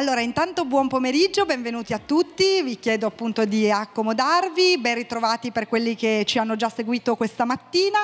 Allora, intanto buon pomeriggio, benvenuti a tutti, vi chiedo appunto di accomodarvi, ben ritrovati per quelli che ci hanno già seguito questa mattina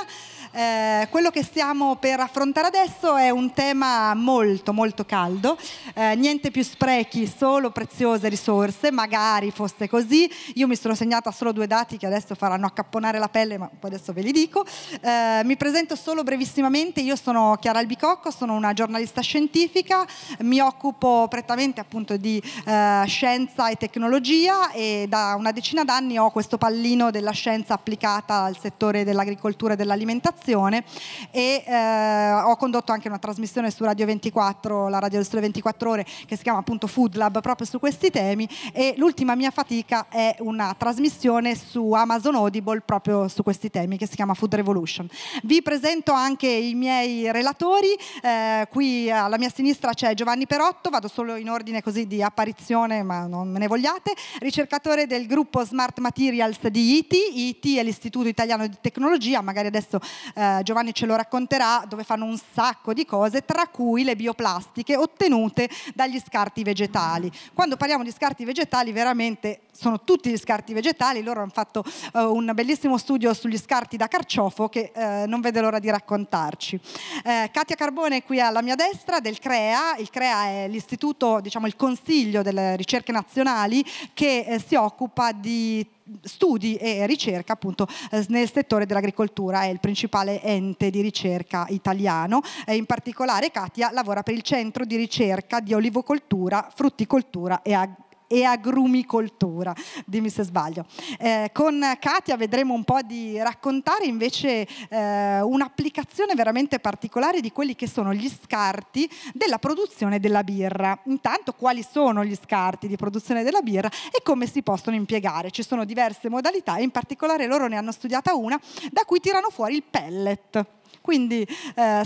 eh, quello che stiamo per affrontare adesso è un tema molto molto caldo, eh, niente più sprechi, solo preziose risorse, magari fosse così, io mi sono segnata solo due dati che adesso faranno accapponare la pelle, ma poi adesso ve li dico. Eh, mi presento solo brevissimamente, io sono Chiara Albicocco, sono una giornalista scientifica, mi occupo prettamente appunto di eh, scienza e tecnologia e da una decina d'anni ho questo pallino della scienza applicata al settore dell'agricoltura e dell'alimentazione comunicazione e eh, ho condotto anche una trasmissione su Radio 24, la radio del Sole 24 Ore, che si chiama appunto Food Lab, proprio su questi temi e l'ultima mia fatica è una trasmissione su Amazon Audible proprio su questi temi che si chiama Food Revolution. Vi presento anche i miei relatori, eh, qui alla mia sinistra c'è Giovanni Perotto, vado solo in ordine così di apparizione ma non me ne vogliate, ricercatore del gruppo Smart Materials di IT, IT è l'Istituto Italiano di Tecnologia, magari adesso eh, Giovanni ce lo racconterà, dove fanno un sacco di cose, tra cui le bioplastiche ottenute dagli scarti vegetali. Quando parliamo di scarti vegetali veramente sono tutti gli scarti vegetali, loro hanno fatto eh, un bellissimo studio sugli scarti da carciofo che eh, non vede l'ora di raccontarci. Eh, Katia Carbone qui alla mia destra del CREA, il CREA è l'istituto, diciamo il consiglio delle ricerche nazionali che eh, si occupa di studi e ricerca appunto eh, nel settore dell'agricoltura, è il principale ente di ricerca italiano e in particolare Katia lavora per il centro di ricerca di olivocoltura, frutticoltura e agricoltura e agrumicoltura, dimmi se sbaglio. Eh, con Katia vedremo un po' di raccontare invece eh, un'applicazione veramente particolare di quelli che sono gli scarti della produzione della birra. Intanto quali sono gli scarti di produzione della birra e come si possono impiegare. Ci sono diverse modalità e in particolare loro ne hanno studiata una da cui tirano fuori il pellet quindi eh,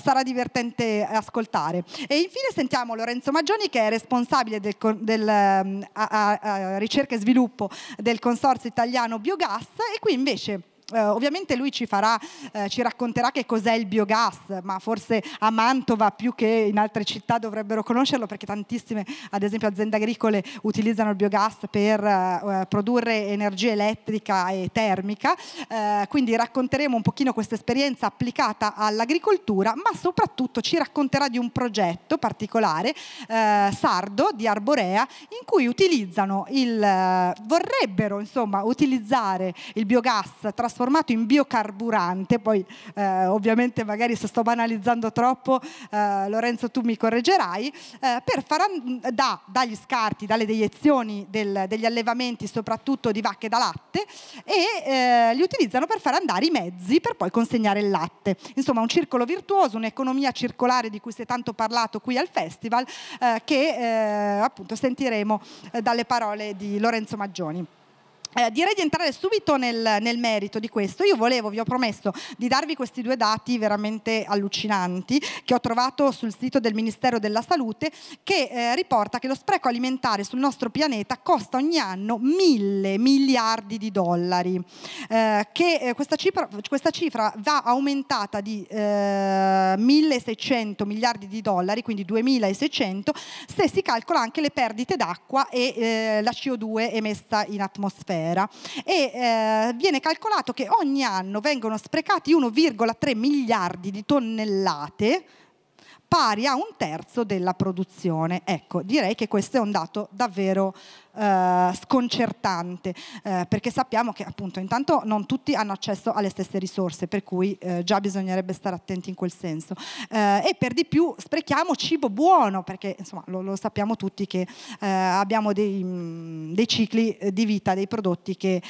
sarà divertente ascoltare. E infine sentiamo Lorenzo Maggioni che è responsabile del, del, mm, a, a, a ricerca e sviluppo del Consorzio Italiano Biogas e qui invece eh, ovviamente lui ci, farà, eh, ci racconterà che cos'è il biogas, ma forse a Mantova più che in altre città dovrebbero conoscerlo perché tantissime, ad esempio, aziende agricole utilizzano il biogas per eh, eh produrre energia elettrica e termica. Eh, quindi racconteremo un pochino questa esperienza applicata all'agricoltura, ma soprattutto ci racconterà di un progetto particolare eh, sardo di Arborea in cui utilizzano il, vorrebbero insomma utilizzare il biogas trasformato trasformato in biocarburante, poi eh, ovviamente magari se sto banalizzando troppo eh, Lorenzo tu mi correggerai, eh, per far da, dagli scarti, dalle deiezioni del, degli allevamenti soprattutto di vacche da latte e eh, li utilizzano per far andare i mezzi per poi consegnare il latte. Insomma un circolo virtuoso, un'economia circolare di cui si è tanto parlato qui al festival eh, che appunto sentiremo dalle parole di Lorenzo Maggioni. Eh, direi di entrare subito nel, nel, merito di questo. Io volevo, vi ho promesso, di darvi questi due dati veramente allucinanti che ho trovato sul sito del Ministero della Salute che eh, riporta che lo spreco alimentare sul nostro pianeta costa ogni anno mille miliardi di dollari, eh, che eh, questa cifra, questa, cifra, va aumentata di 1600 eh, miliardi di dollari, quindi 2600, se si calcola anche le perdite d'acqua e eh, la CO2 emessa in atmosfera era e eh, viene calcolato che ogni anno vengono sprecati 1,3 miliardi di tonnellate pari a un terzo della produzione. Ecco, direi che questo è un dato davvero eh, sconcertante, eh, perché sappiamo che appunto intanto non tutti hanno accesso alle stesse risorse, per cui eh, già bisognerebbe stare attenti in quel senso. Eh, e per di più sprechiamo cibo buono, perché insomma lo, lo sappiamo tutti che eh, abbiamo dei, mh, mm, dei, cicli di vita dei prodotti che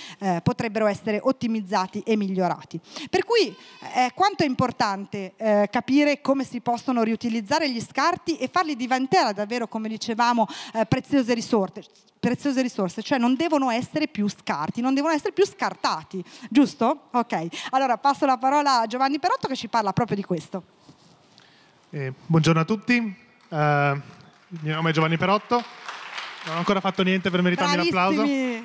potrebbero essere ottimizzati e migliorati. Per cui quanto è importante capire come si possono riutilizzare gli scarti e farli diventare davvero, come dicevamo, preziose risorse preziose risorse, cioè non devono essere più scarti, non devono essere più scartati, giusto? Ok, allora passo la parola a Giovanni Perotto che ci parla proprio di questo. Eh, buongiorno a tutti, uh, il mio nome è Giovanni Perotto, non ho ancora fatto niente per meritarmi l'applauso. Uh, eh,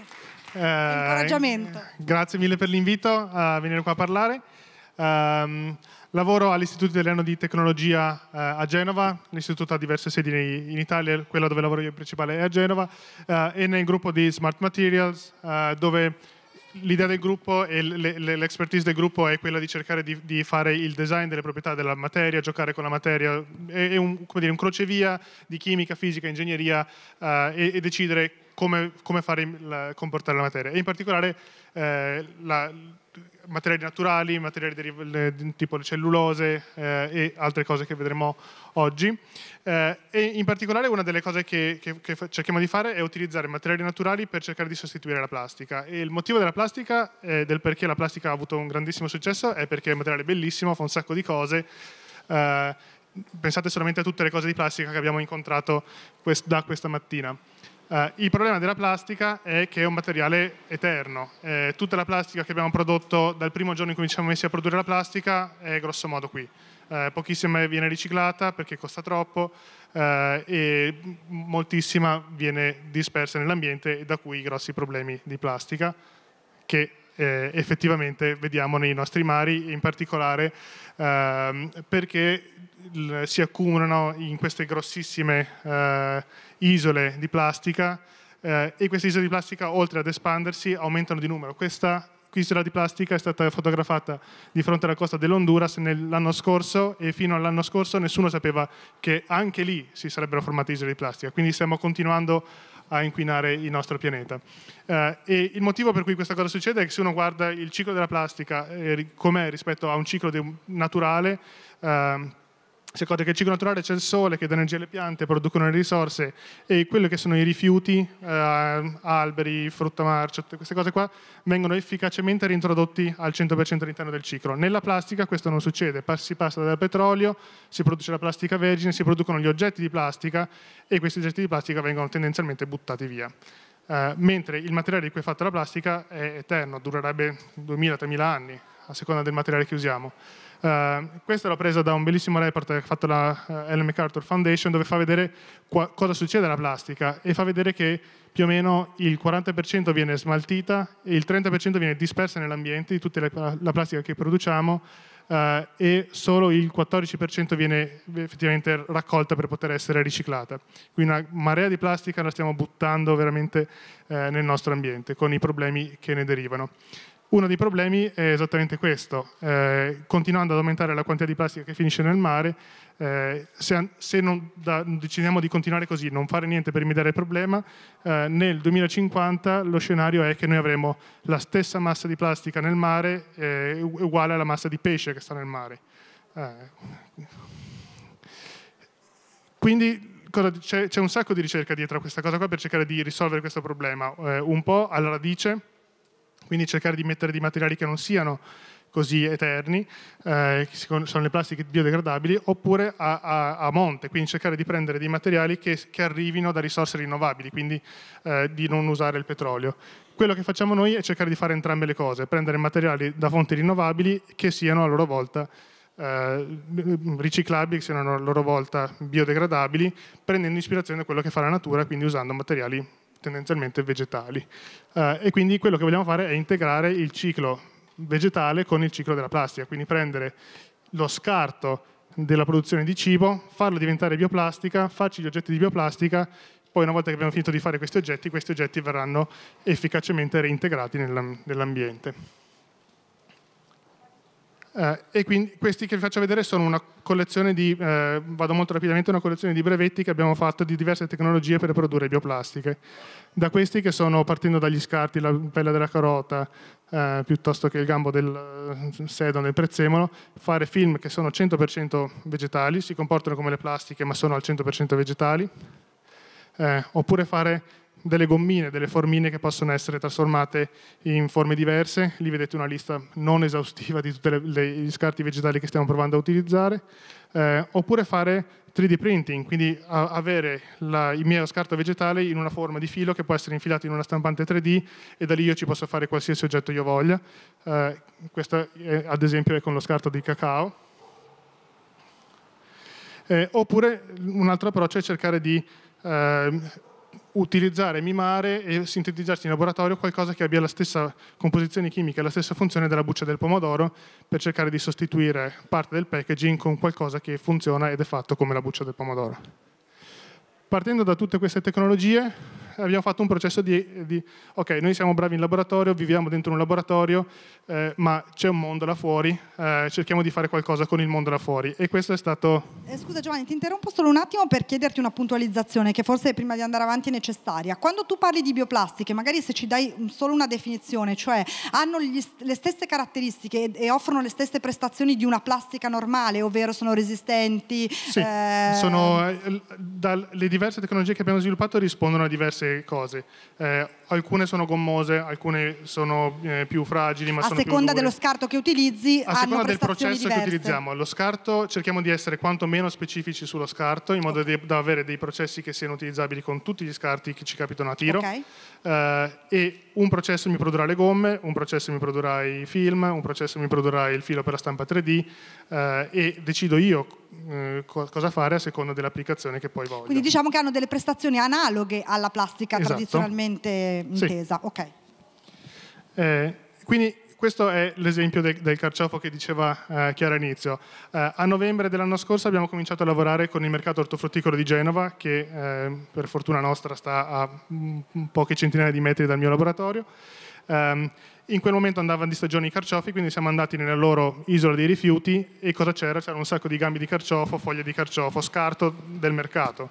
Incoraggiamento. Grazie mille per l'invito a venire qua a parlare. Um, Lavoro all'Istituto Italiano di Tecnologia eh, a Genova, l'istituto ha diverse sedi in Italia, quella dove lavoro io in principale è a Genova, eh, e nel gruppo di Smart Materials, eh, dove l'idea del gruppo e l'expertise del gruppo è quella di cercare di, di, fare il design delle proprietà della materia, giocare con la materia, è, un, dire, un crocevia di chimica, fisica, ingegneria eh, e, e decidere come, come, fare la, comportare la materia. E in particolare eh, la, materiali naturali, materiali deriv- tipo le cellulose eh, e altre cose che vedremo oggi. Eh, e in particolare una delle cose che, che, che, cerchiamo di fare è utilizzare materiali naturali per cercare di sostituire la plastica. E il motivo della plastica, eh, del perché la plastica ha avuto un grandissimo successo, è perché è un materiale bellissimo, fa un sacco di cose. Eh, pensate solamente a tutte le cose di plastica che abbiamo incontrato quest- da questa mattina. Uh, il problema della plastica è che è un materiale eterno. Eh, tutta la plastica che abbiamo prodotto dal primo giorno in cui ci siamo messi a produrre la plastica è grosso modo qui. Eh, pochissima viene riciclata perché costa troppo eh, e moltissima viene dispersa nell'ambiente e da cui i grossi problemi di plastica che eh, effettivamente vediamo nei nostri mari, in particolare eh, perché si accumulano in queste grossissime eh, isole di plastica eh, e queste isole di plastica, oltre ad espandersi, aumentano di numero. Questa isola di plastica è stata fotografata di fronte alla costa dell'Honduras nell'anno scorso e fino all'anno scorso nessuno sapeva che anche lì si sarebbero formate isole di plastica. Quindi stiamo continuando a inquinare il nostro pianeta. Eh, e il motivo per cui questa cosa succede è che se uno guarda il ciclo della plastica eh, com'è rispetto a un ciclo de- naturale, eh, si accorge che il ciclo naturale c'è il sole che dà energia alle piante, producono le risorse e quelli che sono i rifiuti, eh, alberi, frutta marcia, cioè tutte queste cose qua, vengono efficacemente reintrodotti al 100% all'interno del ciclo. Nella plastica questo non succede, si passa dal petrolio, si produce la plastica vergine, si producono gli oggetti di plastica e questi oggetti di plastica vengono tendenzialmente buttati via. Eh, mentre il materiale di cui è fatta la plastica è eterno, durerebbe 2000-3000 anni, a seconda del materiale che usiamo. Uh, questa l'ho presa da un bellissimo report che ha fatto la uh, Ellen MacArthur Foundation dove fa vedere qua, cosa succede alla plastica e fa vedere che più o meno il 40% viene smaltita e il 30% viene dispersa nell'ambiente di tutta la, la plastica che produciamo uh, e solo il 14% viene effettivamente raccolta per poter essere riciclata. Quindi una marea di plastica la stiamo buttando veramente nel nostro ambiente con i problemi che ne derivano. Uno dei problemi è esattamente questo, eh, continuando ad aumentare la quantità di plastica che finisce nel mare, eh, se, se da, decidiamo di continuare così, non fare niente per rimediare il problema, eh, nel 2050 lo scenario è che noi avremo la stessa massa di plastica nel mare eh, uguale alla massa di pesce che sta nel mare. Eh, quindi c'è, un sacco di ricerca dietro a questa cosa qua per cercare di risolvere questo problema, eh, un po' alla radice quindi cercare di mettere dei materiali che non siano così eterni, eh, che sono le plastiche biodegradabili, oppure a, a, a, monte, quindi cercare di prendere dei materiali che, che arrivino da risorse rinnovabili, quindi eh, di non usare il petrolio. Quello che facciamo noi è cercare di fare entrambe le cose, prendere materiali da fonti rinnovabili che siano a loro volta eh, riciclabili, che siano a loro volta biodegradabili, prendendo ispirazione da quello che fa la natura, quindi usando materiali tendenzialmente vegetali. Eh, e quindi quello che vogliamo fare è integrare il ciclo vegetale con il ciclo della plastica, quindi prendere lo scarto della produzione di cibo, farlo diventare bioplastica, farci gli oggetti di bioplastica, poi una volta che abbiamo finito di fare questi oggetti, questi oggetti verranno efficacemente reintegrati nell'ambiente. Eh, e quindi questi che vi faccio vedere sono una collezione di, eh, vado molto rapidamente, una collezione di brevetti che abbiamo fatto di diverse tecnologie per produrre bioplastiche. Da questi che sono, partendo dagli scarti, la pelle della carota, eh, piuttosto che il gambo del eh, sedo nel prezzemolo, fare film che sono 100% vegetali, si comportano come le plastiche ma sono al 100% vegetali, eh, oppure fare delle gommine, delle formine che possono essere trasformate in forme diverse. Lì vedete una lista non esaustiva di tutti gli scarti vegetali che stiamo provando a utilizzare. Eh, oppure fare 3D printing, quindi a, avere la, il mio scarto vegetale in una forma di filo che può essere infilato in una stampante 3D e da lì io ci posso fare qualsiasi oggetto io voglia. Eh, questo è, ad esempio è con lo scarto di cacao. Eh, oppure un altro approccio è cercare di eh, utilizzare, mimare e sintetizzarsi in laboratorio qualcosa che abbia la stessa composizione chimica e la stessa funzione della buccia del pomodoro per cercare di sostituire parte del packaging con qualcosa che funziona ed è fatto come la buccia del pomodoro. Partendo da tutte queste tecnologie abbiamo fatto un processo di, di, ok, noi siamo bravi in laboratorio, viviamo dentro un laboratorio, eh, ma c'è un mondo là fuori, eh, cerchiamo di fare qualcosa con il mondo là fuori. E questo è stato... Eh, scusa Giovanni, ti interrompo solo un attimo per chiederti una puntualizzazione che forse prima di andare avanti è necessaria. Quando tu parli di bioplastiche, magari se ci dai solo una definizione, cioè hanno gli, le stesse caratteristiche e, offrono le stesse prestazioni di una plastica normale, ovvero sono resistenti... Sì, eh, sono, eh, da, le diverse tecnologie che abbiamo sviluppato rispondono a diverse queste cose. Eh, alcune sono gommose, alcune sono eh, più fragili, ma a sono seconda dello scarto che utilizzi, a seconda del processo diverse. che utilizziamo. Lo scarto cerchiamo di essere quanto meno specifici sullo scarto, in modo okay. da avere dei processi che siano utilizzabili con tutti gli scarti che ci capitano a tiro. Okay. Eh, e un processo mi produrrà le gomme, un processo mi produrrà i film, un processo mi produrrà il filo per la stampa 3D eh, e decido io eh, cosa fare a seconda dell'applicazione che poi voglio. Quindi diciamo che hanno delle prestazioni analoghe alla plastica esatto. tradizionalmente intesa. Sì. Okay. Eh, quindi questo è l'esempio del, del carciofo che diceva eh, Chiara all'inizio. Eh, a novembre dell'anno scorso abbiamo cominciato a lavorare con il mercato ortofrutticolo di Genova, che eh, per fortuna nostra sta a mm, poche centinaia di metri dal mio laboratorio. Ehm, in quel momento andavano di stagione i carciofi, quindi siamo andati nella loro isola dei rifiuti e cosa c'era? C'era un sacco di gambi di carciofo, foglie di carciofo, scarto del mercato.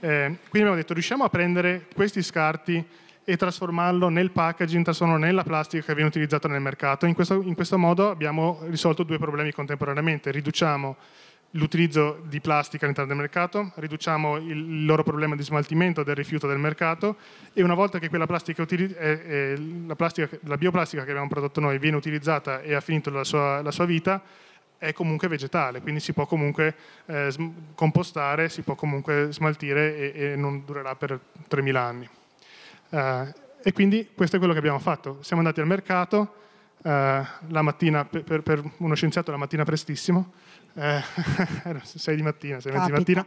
Eh, quindi abbiamo detto riusciamo a prendere questi scarti e trasformarlo nel packaging, trasformarlo nella plastica che viene utilizzata nel mercato. In questo, in questo modo abbiamo risolto due problemi contemporaneamente, riduciamo l'utilizzo di plastica all'interno del mercato, riduciamo il loro problema di smaltimento del rifiuto del mercato e una volta che quella plastica, eh, eh, la, plastica, la bioplastica che abbiamo prodotto noi viene utilizzata e ha finito la sua, la sua vita, è comunque vegetale, quindi si può comunque eh, compostare, si può comunque smaltire e, e non durerà per 3.000 anni. Eh, e quindi questo è quello che abbiamo fatto. Siamo andati al mercato eh, mattina, per, per, uno scienziato la mattina prestissimo, eh, 6 di mattina, 6 di mattina.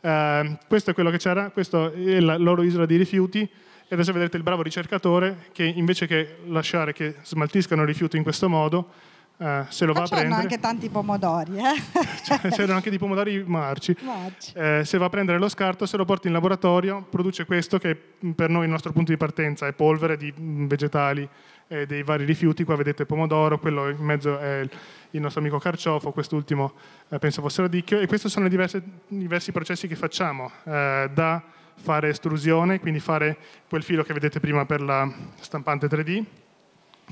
Eh, questo è quello che c'era, questa è la loro isola di rifiuti. E adesso vedrete il bravo ricercatore che invece che lasciare che smaltiscano il rifiuto in questo modo, eh, se lo va a prendere... anche tanti pomodori. Eh? C'erano cioè, anche dei pomodori marci. marci. Eh, se va a prendere lo scarto, se lo porti in laboratorio, produce questo che mm, per noi il nostro punto di partenza è polvere di mm, vegetali e dei vari rifiuti. Qua vedete pomodoro, quello in mezzo è il nostro amico carciofo, quest'ultimo eh, penso fosse radicchio. E questi sono i diversi, diversi processi che facciamo, eh, da fare estrusione, quindi fare quel filo che vedete prima per la stampante 3D,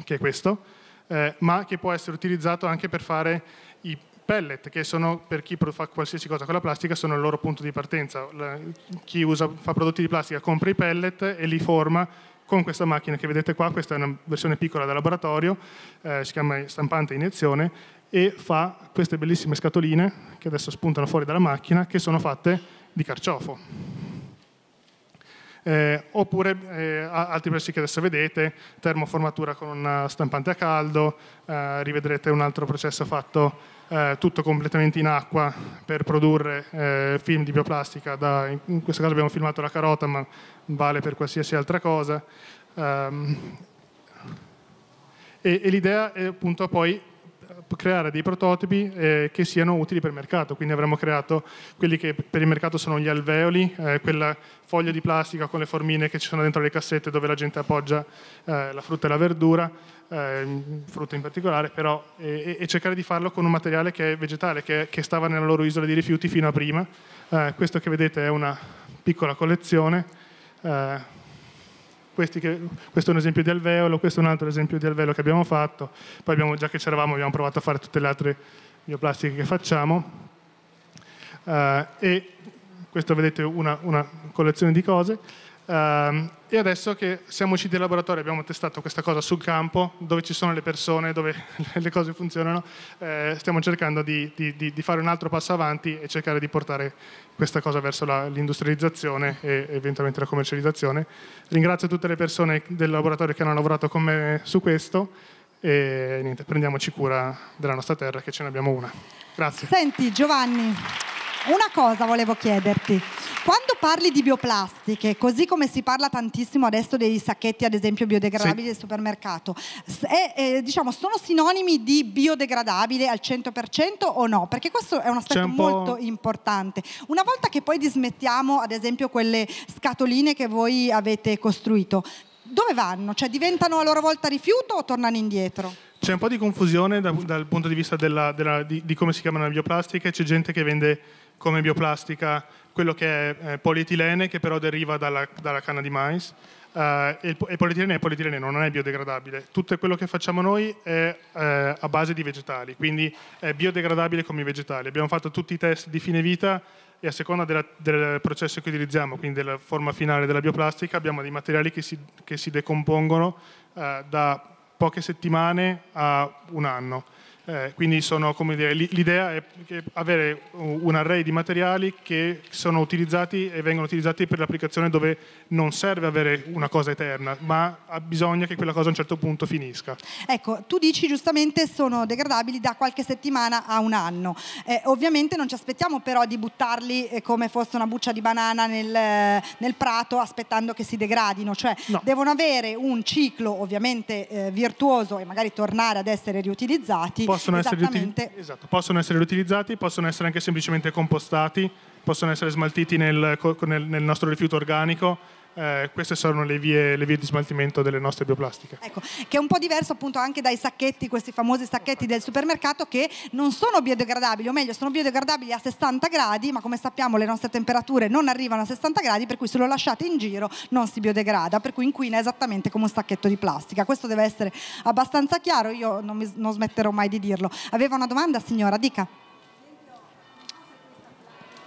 che è questo, eh, ma che può essere utilizzato anche per fare i pellet, che sono per chi fa qualsiasi cosa con la plastica, sono il loro punto di partenza. La, chi usa, fa prodotti di plastica compra i pellet e li forma con questa macchina che vedete qua, questa è una versione piccola da laboratorio, eh, si chiama stampante iniezione, e fa queste bellissime scatoline che adesso spuntano fuori dalla macchina, che sono fatte di carciofo eh, oppure eh, altri prezzi che adesso vedete, termoformatura con una stampante a caldo, eh, rivedrete un altro processo fatto eh, tutto completamente in acqua per produrre eh, film di bioplastica, da, in questo caso abbiamo filmato la carota ma vale per qualsiasi altra cosa. Um, e, e l'idea è appunto poi eh, creare dei prototipi eh, che siano utili per il mercato, quindi avremmo creato quelli che per il mercato sono gli alveoli, eh, quella foglia di plastica con le formine che ci sono dentro le cassette dove la gente appoggia eh, la frutta e la verdura, ehm, frutta in particolare, però, e, e, cercare di farlo con un materiale che è vegetale, che, che stava nella loro isola di rifiuti fino a prima. Eh, questo che vedete è una piccola collezione eh, che, questo è un esempio di alveolo, questo è un altro esempio di alveolo che abbiamo fatto, poi abbiamo, già che c'eravamo abbiamo provato a fare tutte le altre bioplastiche che facciamo uh, e questo vedete una, una collezione di cose uh, e adesso che siamo usciti dal laboratorio, abbiamo testato questa cosa sul campo, dove ci sono le persone, dove le cose funzionano, eh, stiamo cercando di, di, di, fare un altro passo avanti e cercare di portare questa cosa verso la, l'industrializzazione e eventualmente la commercializzazione. Ringrazio tutte le persone del laboratorio che hanno lavorato con me su questo e niente, prendiamoci cura della nostra terra che ce ne abbiamo una. Grazie. Senti Giovanni una cosa volevo chiederti. Quando parli di bioplastiche, così come si parla tantissimo adesso dei sacchetti, ad esempio, biodegradabili sì. del supermercato, è, è, diciamo, sono sinonimi di biodegradabile al 100% o no? Perché questo è un aspetto un molto importante. Una volta che poi dismettiamo, ad esempio, quelle scatoline che voi avete costruito, dove vanno? Cioè diventano a loro volta rifiuto o tornano indietro? C'è un po' di confusione da, dal punto di vista della, della, di, di come si chiamano le bioplastiche, c'è gente che vende come bioplastica quello che è polietilene che però deriva dalla, dalla canna di mais uh, e, il, polietilene è polietilene, non è biodegradabile. Tutto quello che facciamo noi è uh, a base di vegetali, quindi è biodegradabile come i vegetali. Abbiamo fatto tutti i test di fine vita e a seconda della, del processo che utilizziamo, quindi della forma finale della bioplastica, abbiamo dei materiali che si, che si decompongono uh, da poche settimane a un anno. Eh, quindi sono, dire, l'idea è avere un array di materiali che sono utilizzati e vengono utilizzati per l'applicazione dove non serve avere una cosa eterna, ma bisogna che quella cosa a un certo punto finisca. Ecco, tu dici giustamente sono degradabili da qualche settimana a un anno. Eh, ovviamente non ci aspettiamo però di buttarli eh, come fosse una buccia di banana nel, nel prato aspettando che si degradino, cioè no. devono avere un ciclo ovviamente eh, virtuoso e magari tornare ad essere riutilizzati. Poi possono essere, esatto, possono essere riutilizzati, possono essere anche semplicemente compostati, possono essere smaltiti nel, nel nostro rifiuto organico eh, queste sono le vie, le vie, di smaltimento delle nostre bioplastiche. Ecco, che è un po' diverso appunto anche dai sacchetti, questi famosi sacchetti del supermercato che non sono biodegradabili, o meglio sono biodegradabili a 60 gradi, ma come sappiamo le nostre temperature non arrivano a 60 gradi, per cui se lo lasciate in giro non si biodegrada, per cui inquina esattamente come un sacchetto di plastica. Questo deve essere abbastanza chiaro, io non, mi, non smetterò mai di dirlo. Aveva una domanda signora, dica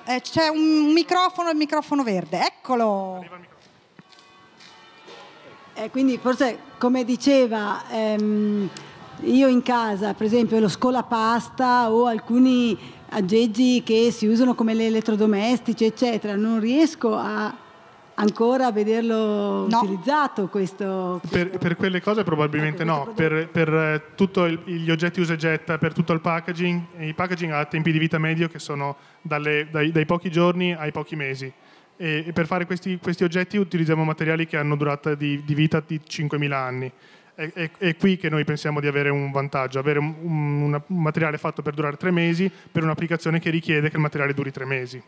eh, c'è un microfono, il microfono verde, eccolo. Eh, quindi forse come diceva ehm, io in casa, per esempio lo scolapasta o alcuni aggeggi che si usano come gli elettrodomestici, eccetera, non riesco a ancora a vederlo no. utilizzato questo, per, per, quelle cose probabilmente no per, per eh, tutti gli oggetti usa e getta per tutto il packaging i packaging ha tempi di vita medio che sono dalle, dai, dai pochi giorni ai pochi mesi e, e per fare questi, questi, oggetti utilizziamo materiali che hanno durata di, di vita di 5.000 anni. È, è, è, qui che noi pensiamo di avere un vantaggio, avere un, un, un materiale fatto per durare tre mesi per un'applicazione che richiede che il materiale duri tre mesi.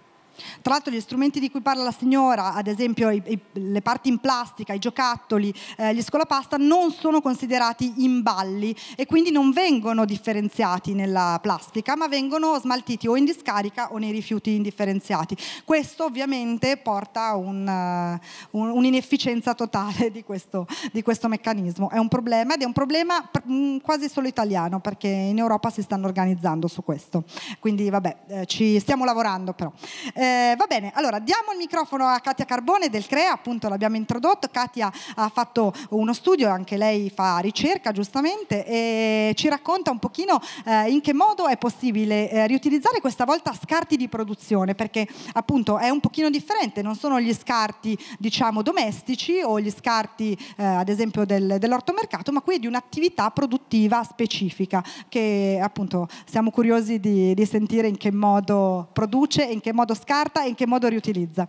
Tra l'altro gli strumenti di cui parla la signora, ad esempio i, i, le parti in plastica, i giocattoli, eh, gli scolapasta, non sono considerati imballi e quindi non vengono differenziati nella plastica, ma vengono smaltiti o in discarica o nei rifiuti indifferenziati. Questo ovviamente porta a un, uh, un'inefficienza totale di questo, di questo, meccanismo. È un problema ed è un problema pr- mh, mm, quasi solo italiano perché in Europa si stanno organizzando su questo. Quindi vabbè, eh, ci stiamo lavorando però. Eh, eh, va bene, allora diamo il microfono a Katia Carbone del CREA, appunto l'abbiamo introdotto, Katia ha fatto uno studio, anche lei fa ricerca giustamente e ci racconta un pochino eh, in che modo è possibile eh, riutilizzare questa volta scarti di produzione, perché appunto è un pochino differente, non sono gli scarti diciamo domestici o gli scarti eh, ad esempio del, dell'ortomercato, ma qui è di un'attività produttiva specifica che appunto siamo curiosi di, di sentire in che modo produce e in che modo scarti carta e in che modo riutilizza.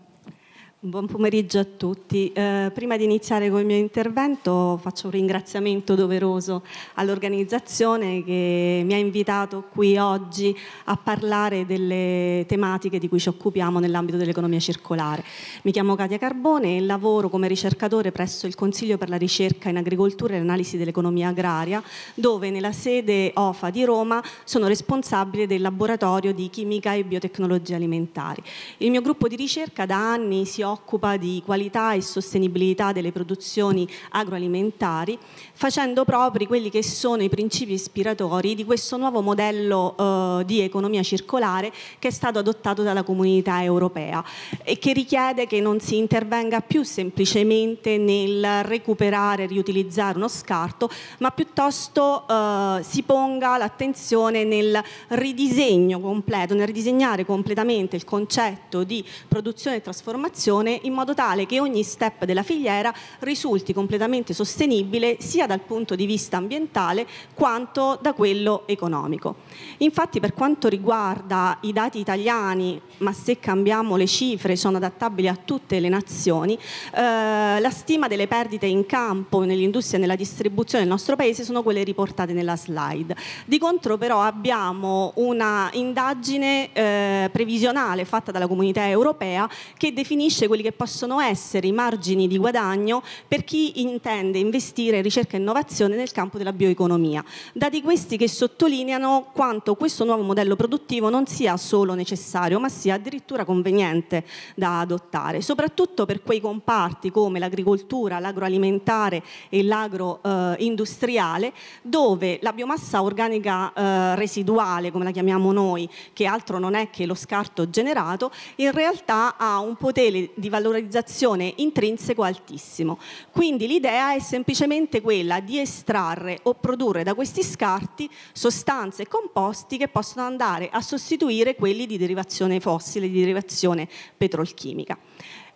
Buon pomeriggio a tutti. Eh, prima di iniziare con il mio intervento faccio un ringraziamento doveroso all'organizzazione che mi ha invitato qui oggi a parlare delle tematiche di cui ci occupiamo nell'ambito dell'economia circolare. Mi chiamo Katia Carbone e lavoro come ricercatore presso il Consiglio per la ricerca in agricoltura e l'analisi dell'economia agraria, dove nella sede OFA di Roma sono responsabile del laboratorio di chimica e biotecnologie alimentari. Il mio gruppo di ricerca da anni si occupa occupa di qualità e sostenibilità delle produzioni agroalimentari, facendo propri quelli che sono i principi ispiratori di questo nuovo modello eh, di economia circolare che è stato adottato dalla comunità europea e che richiede che non si intervenga più semplicemente nel recuperare, e riutilizzare uno scarto, ma piuttosto eh, si ponga l'attenzione nel ridisegno completo, nel ridisegnare completamente il concetto di produzione e trasformazione produzione in modo tale che ogni step della filiera risulti completamente sostenibile sia dal punto di vista ambientale quanto da quello economico. Infatti per quanto riguarda i dati italiani, ma se cambiamo le cifre sono adattabili a tutte le nazioni, eh, la stima delle perdite in campo nell'industria e nella distribuzione del nostro paese sono quelle riportate nella slide. Di contro però abbiamo una indagine eh, previsionale fatta dalla comunità europea che definisce quelli che possono essere i margini di guadagno per chi intende investire in ricerca e innovazione nel campo della bioeconomia. Dati questi che sottolineano quanto questo nuovo modello produttivo non sia solo necessario, ma sia addirittura conveniente da adottare, soprattutto per quei comparti come l'agricoltura, l'agroalimentare e l'agroindustriale, eh, dove la biomassa organica eh, residuale, come la chiamiamo noi, che altro non è che lo scarto generato, in realtà ha un potere di valorizzazione intrinseco altissimo. Quindi l'idea è semplicemente quella di estrarre o produrre da questi scarti sostanze e composti che possono andare a sostituire quelli di derivazione fossile, di derivazione petrolchimica.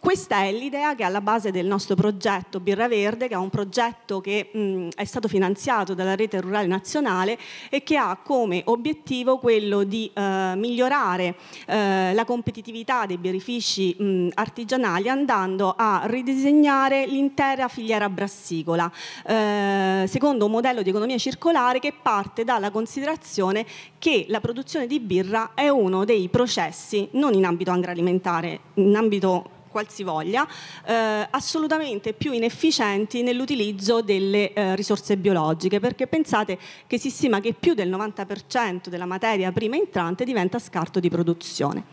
Questa è l'idea che è alla base del nostro progetto Birra Verde, che è un progetto che mh, è stato finanziato dalla Rete Rurale Nazionale e che ha come obiettivo quello di eh, migliorare eh, la competitività dei birrifici mh, artigianali andando a ridisegnare l'intera filiera brassicola, eh, secondo un modello di economia circolare che parte dalla considerazione che la produzione di birra è uno dei processi, non in ambito agroalimentare, in ambito qualsivoglia, eh, assolutamente più inefficienti nell'utilizzo delle eh, risorse biologiche, perché pensate che si stima che più del 90% della materia prima entrante diventa scarto di produzione.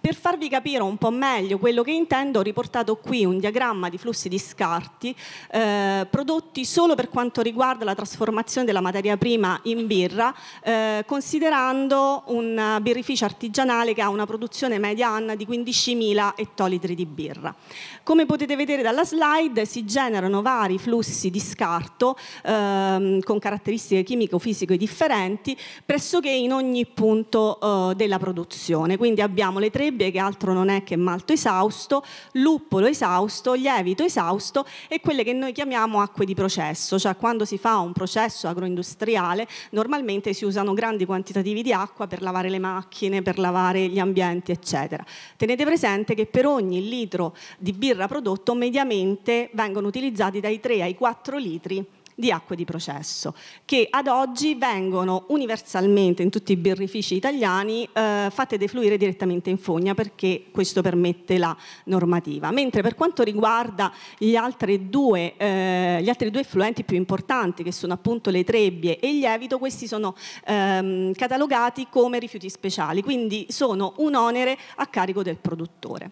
Per farvi capire un po' meglio quello che intendo ho riportato qui un diagramma di flussi di scarti eh, prodotti solo per quanto riguarda la trasformazione della materia prima in birra eh, considerando un birrificio artigianale che ha una produzione media annua di 15.000 ettolitri di birra. Come potete vedere dalla slide si generano vari flussi di scarto eh, con caratteristiche chimico-fisiche differenti pressoché in ogni punto eh, della produzione. Quindi abbiamo le tre nebbie che altro non è che malto esausto, luppolo esausto, lievito esausto e quelle che noi chiamiamo acque di processo, cioè quando si fa un processo agroindustriale normalmente si usano grandi quantitativi di acqua per lavare le macchine, per lavare gli ambienti eccetera. Tenete presente che per ogni litro di birra prodotto mediamente vengono utilizzati dai 3 ai 4 litri di acque di processo, che ad oggi vengono universalmente in tutti i birrifici italiani eh, fatte defluire direttamente in fogna perché questo permette la normativa. Mentre per quanto riguarda gli altri due, eh, gli altri due effluenti più importanti, che sono appunto le trebbie e il lievito, questi sono ehm, catalogati come rifiuti speciali, quindi sono un onere a carico del produttore.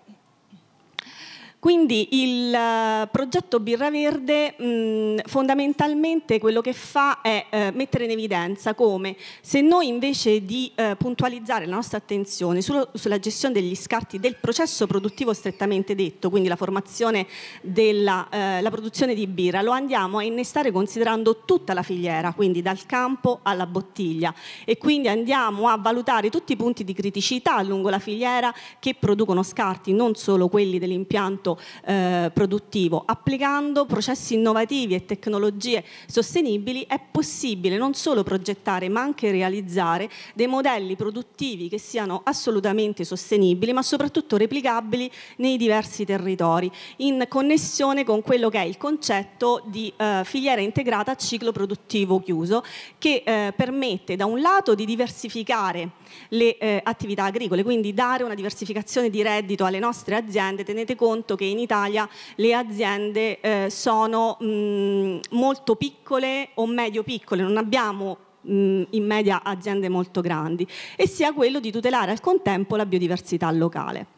Quindi il eh, progetto Birra Verde mh, fondamentalmente quello che fa è uh, mettere in evidenza come se noi invece di uh, puntualizzare la nostra attenzione su, sulla gestione degli scarti del processo produttivo strettamente detto, quindi la formazione della produzione di birra, lo andiamo a innestare considerando tutta la filiera, quindi dal campo alla bottiglia e quindi andiamo a valutare tutti i punti di criticità lungo la filiera che producono scarti, non solo quelli dell'impianto impatto eh, produttivo. Applicando processi innovativi e tecnologie sostenibili è possibile non solo progettare ma anche realizzare dei modelli produttivi che siano assolutamente sostenibili ma soprattutto replicabili nei diversi territori in connessione con quello che è il concetto di eh, filiera integrata a ciclo produttivo chiuso che eh, permette da un lato di diversificare le eh, attività agricole, quindi dare una diversificazione di reddito alle nostre aziende, tenete conto che in Italia le aziende eh, sono mh, molto piccole o medio piccole, non abbiamo mh, in media aziende molto grandi e sia quello di tutelare al contempo la biodiversità locale.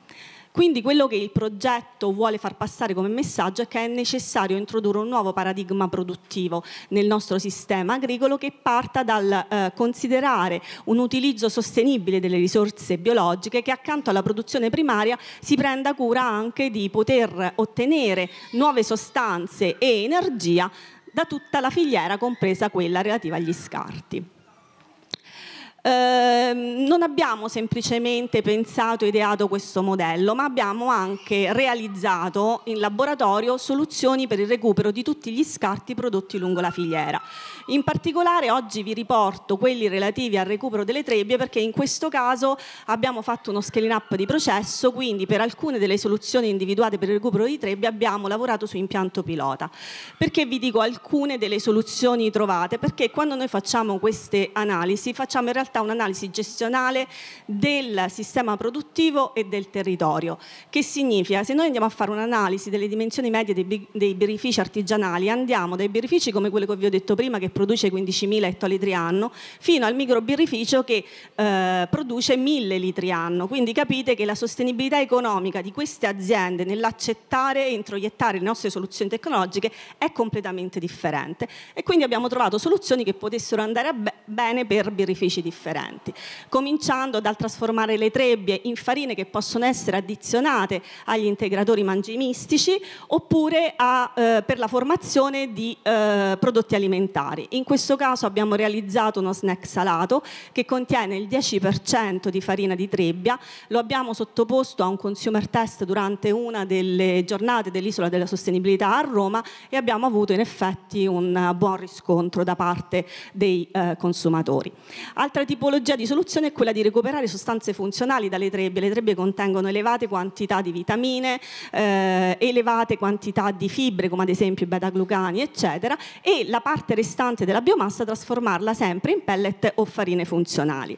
Quindi quello che il progetto vuole far passare come messaggio è che è necessario introdurre un nuovo paradigma produttivo nel nostro sistema agricolo che parta dal eh, considerare un utilizzo sostenibile delle risorse biologiche che accanto alla produzione primaria si prenda cura anche di poter ottenere nuove sostanze e energia da tutta la filiera, compresa quella relativa agli scarti. Ehm, non abbiamo semplicemente pensato e ideato questo modello, ma abbiamo anche realizzato in laboratorio soluzioni per il recupero di tutti gli scarti prodotti lungo la filiera. In particolare oggi vi riporto quelli relativi al recupero delle trebbie perché in questo caso abbiamo fatto uno scaling up di processo, quindi per alcune delle soluzioni individuate per il recupero di trebbie abbiamo lavorato su impianto pilota. Perché vi dico alcune delle soluzioni trovate? Perché quando noi facciamo queste analisi facciamo in realtà realtà un'analisi gestionale del sistema produttivo e del territorio. Che significa? Se noi andiamo a fare un'analisi delle dimensioni medie dei, dei birrifici artigianali, andiamo dai birrifici come quello che vi ho detto prima che produce 15.000 ettolitri anno, fino al microbirrificio che eh, produce 1.000 litri anno. Quindi capite che la sostenibilità economica di queste aziende nell'accettare e introiettare le nostre soluzioni tecnologiche è completamente differente. E quindi abbiamo trovato soluzioni che potessero andare be bene per birrifici differenti differenti, cominciando dal trasformare le trebbie in farine che possono essere addizionate agli integratori mangimistici oppure a, eh, per la formazione di eh, prodotti alimentari. In questo caso abbiamo realizzato uno snack salato che contiene il 10% di farina di trebbia, lo abbiamo sottoposto a un consumer test durante una delle giornate dell'Isola della Sostenibilità a Roma e abbiamo avuto in effetti un buon riscontro da parte dei eh, consumatori. Altra tipologia di soluzione è quella di recuperare sostanze funzionali dalle trebbie. Le trebbie contengono elevate quantità di vitamine, eh, elevate quantità di fibre, come ad esempio i beta-glucani, eccetera, e la parte restante della biomassa trasformarla sempre in pellet o farine funzionali.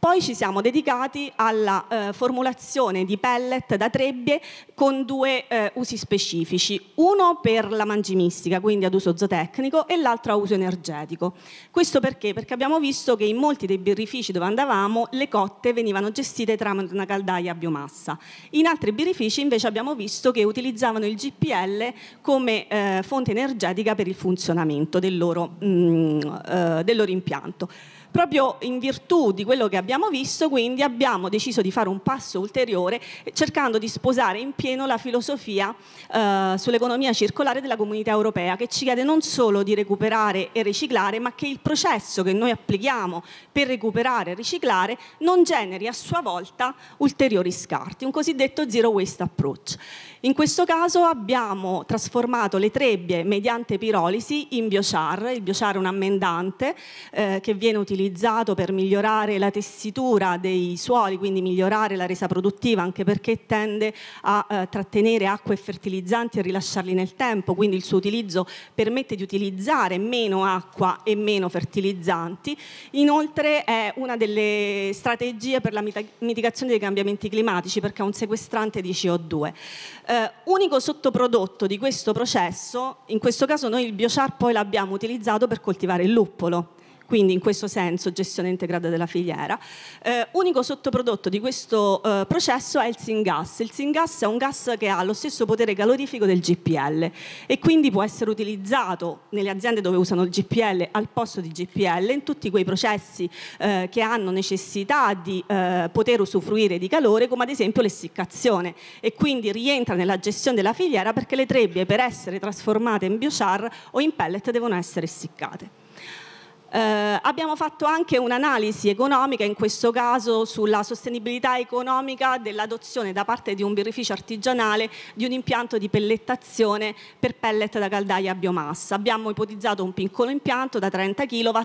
Poi ci siamo dedicati alla eh, formulazione di pellet da trebbie con due eh, usi specifici, uno per la mangimistica, quindi ad uso zootecnico, e l'altro a uso energetico. Questo perché? Perché abbiamo visto che in molti dei birrifici dove andavamo le cotte venivano gestite tramite una caldaia a biomassa. In altri birrifici invece abbiamo visto che utilizzavano il GPL come eh, fonte energetica per il funzionamento del loro, mh, mm, eh, del loro impianto. Proprio in virtù di quello che abbiamo visto, quindi abbiamo deciso di fare un passo ulteriore eh, cercando di sposare in pieno la filosofia eh, sull'economia circolare della comunità europea, che ci chiede non solo di recuperare e riciclare, ma che il processo che noi applichiamo per recuperare e riciclare non generi a sua volta ulteriori scarti, un cosiddetto zero waste approach. In questo caso abbiamo trasformato le trebbie mediante pirolisi in biochar, il biochar è un ammendante eh, che viene utilizzato per migliorare la tessitura dei suoli, quindi migliorare la resa produttiva anche perché tende a eh, trattenere acqua e fertilizzanti e rilasciarli nel tempo, quindi il suo utilizzo permette di utilizzare meno acqua e meno fertilizzanti. Inoltre è una delle strategie per la mitigazione dei cambiamenti climatici perché è un sequestrante di CO2. Eh, unico sottoprodotto di questo processo, in questo caso noi il biochar poi l'abbiamo utilizzato per coltivare il luppolo quindi in questo senso gestione integrata della filiera. Eh, unico sottoprodotto di questo eh, processo è il syngas. Il syngas è un gas che ha lo stesso potere calorifico del GPL e quindi può essere utilizzato nelle aziende dove usano il GPL al posto di GPL in tutti quei processi eh, che hanno necessità di eh, poter usufruire di calore come ad esempio l'essiccazione e quindi rientra nella gestione della filiera perché le trebbie per essere trasformate in biochar o in pellet devono essere essiccate. Eh, abbiamo fatto anche un'analisi economica, in questo caso sulla sostenibilità economica dell'adozione da parte di un birrificio artigianale di un impianto di pellettazione per pellet da caldaia a biomassa. Abbiamo ipotizzato un piccolo impianto da 30 kW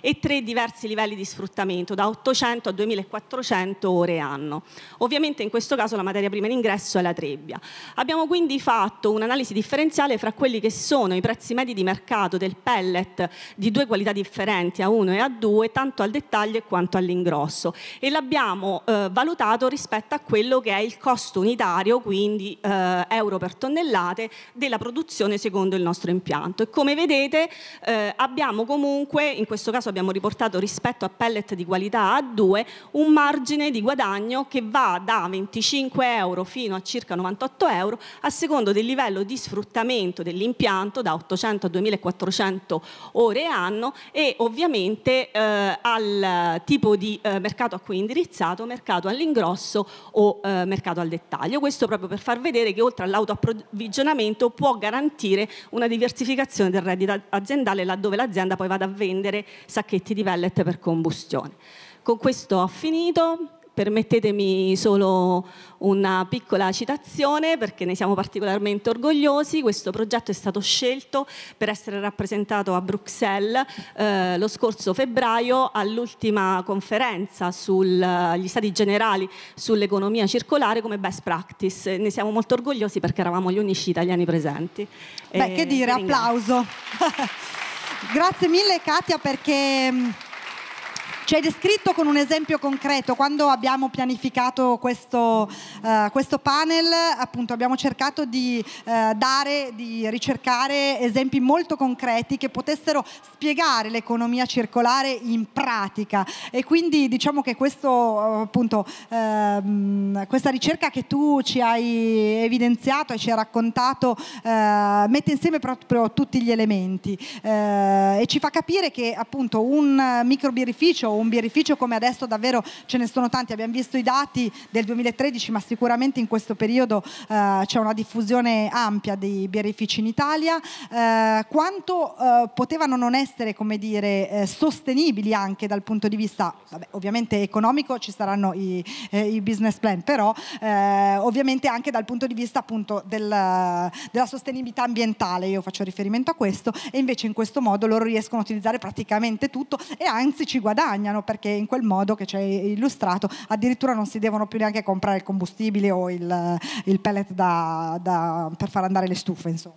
e tre diversi livelli di sfruttamento, da 800 a 2400 ore anno. Ovviamente in questo caso la materia prima in ingresso è la trebbia. Abbiamo quindi fatto un'analisi differenziale fra quelli che sono i prezzi medi di mercato del pellet di due qualità differenti differenti a 1 e a 2 tanto al dettaglio quanto all'ingrosso e l'abbiamo eh, valutato rispetto a quello che è il costo unitario, quindi eh, euro per tonnellate, della produzione secondo il nostro impianto. E come vedete eh, abbiamo comunque, in questo caso abbiamo riportato rispetto a pellet di qualità A2, un margine di guadagno che va da 25 euro fino a circa 98 euro a secondo del livello di sfruttamento dell'impianto da 800 a 2400 ore anno e ovviamente eh, al tipo di eh, mercato a cui è indirizzato, mercato all'ingrosso o eh, mercato al dettaglio. Questo proprio per far vedere che oltre all'autoapprovvigionamento può garantire una diversificazione del reddito aziendale laddove l'azienda poi vada a vendere sacchetti di pellet per combustione. Con questo ho finito. Permettetemi solo una piccola citazione perché ne siamo particolarmente orgogliosi. Questo progetto è stato scelto per essere rappresentato a Bruxelles eh, lo scorso febbraio all'ultima conferenza sugli eh, stati generali sull'economia circolare come best practice. Ne siamo molto orgogliosi perché eravamo gli unici italiani presenti. Beh, e che eh, dire, applauso. Grazie mille Katia perché mm, ci hai descritto con un esempio concreto, quando abbiamo pianificato questo, uh, questo panel, appunto abbiamo cercato di uh, dare, di ricercare esempi molto concreti che potessero spiegare l'economia circolare in pratica e quindi diciamo che questo, appunto, uh, questa ricerca che tu ci hai evidenziato e ci hai raccontato eh, mette insieme proprio tutti gli elementi e ci fa capire che appunto un microbirificio un birrificio come adesso davvero ce ne sono tanti, abbiamo visto i dati del 2013 ma sicuramente in questo periodo eh, c'è una diffusione ampia dei birrifici in Italia, eh, quanto eh, potevano non essere come dire, eh, sostenibili anche dal punto di vista vabbè, ovviamente economico, ci saranno i, eh, i business plan, però eh, ovviamente anche dal punto di vista appunto del, della sostenibilità ambientale, io faccio riferimento a questo, e invece in questo modo loro riescono a utilizzare praticamente tutto e anzi ci guadagnano guadagnano perché in quel modo che ci hai illustrato addirittura non si devono più neanche comprare il combustibile o il, il pellet da, da, per far andare le stufe. Insomma.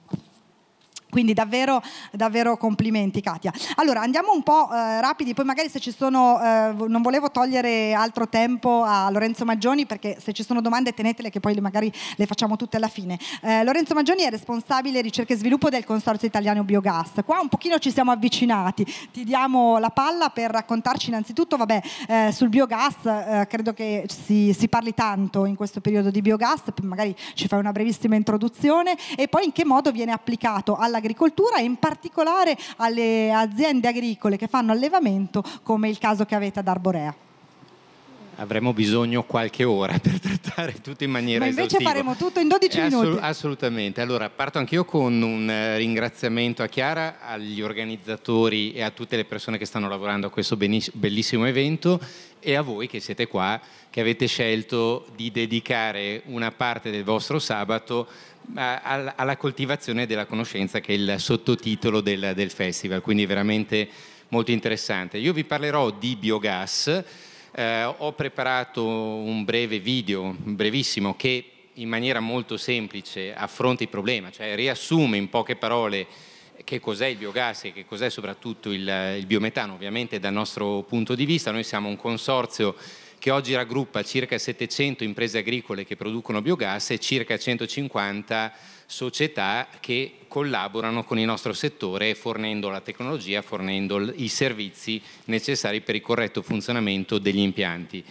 Quindi davvero, davvero complimenti Katia. Allora andiamo un po' eh, rapidi, poi magari se ci sono, eh, non volevo togliere altro tempo a Lorenzo Maggioni perché se ci sono domande tenetele che poi magari le facciamo tutte alla fine. Eh, Lorenzo Maggioni è responsabile ricerca e sviluppo del Consorzio Italiano Biogas. Qua un pochino ci siamo avvicinati, ti diamo la palla per raccontarci innanzitutto, vabbè, eh, sul biogas eh, credo che si, si parli tanto in questo periodo di biogas, magari ci fai una brevissima introduzione e poi in che modo viene applicato alla all'agricoltura e in particolare alle aziende agricole che fanno allevamento come il caso che avete ad Arborea. Avremo bisogno qualche ora per trattare tutto in maniera esaustiva. Ma invece esaustiva. faremo tutto in 12 eh, minuti. assolutamente. Allora, parto anch'io con un eh, ringraziamento a Chiara, agli organizzatori e a tutte le persone che stanno lavorando a questo bellissimo evento e a voi che siete qua, che avete scelto di dedicare una parte del vostro sabato alla coltivazione della conoscenza che è il sottotitolo del, del, festival, quindi veramente molto interessante. Io vi parlerò di biogas, eh, ho preparato un breve video, brevissimo, che in maniera molto semplice affronta il problema, cioè riassume in poche parole che cos'è il biogas e che cos'è soprattutto il, il biometano, ovviamente dal nostro punto di vista. Noi siamo un consorzio che oggi raggruppa circa 700 imprese agricole che producono biogas e circa 150 società che collaborano con il nostro settore fornendo la tecnologia, fornendo i servizi necessari per il corretto funzionamento degli impianti.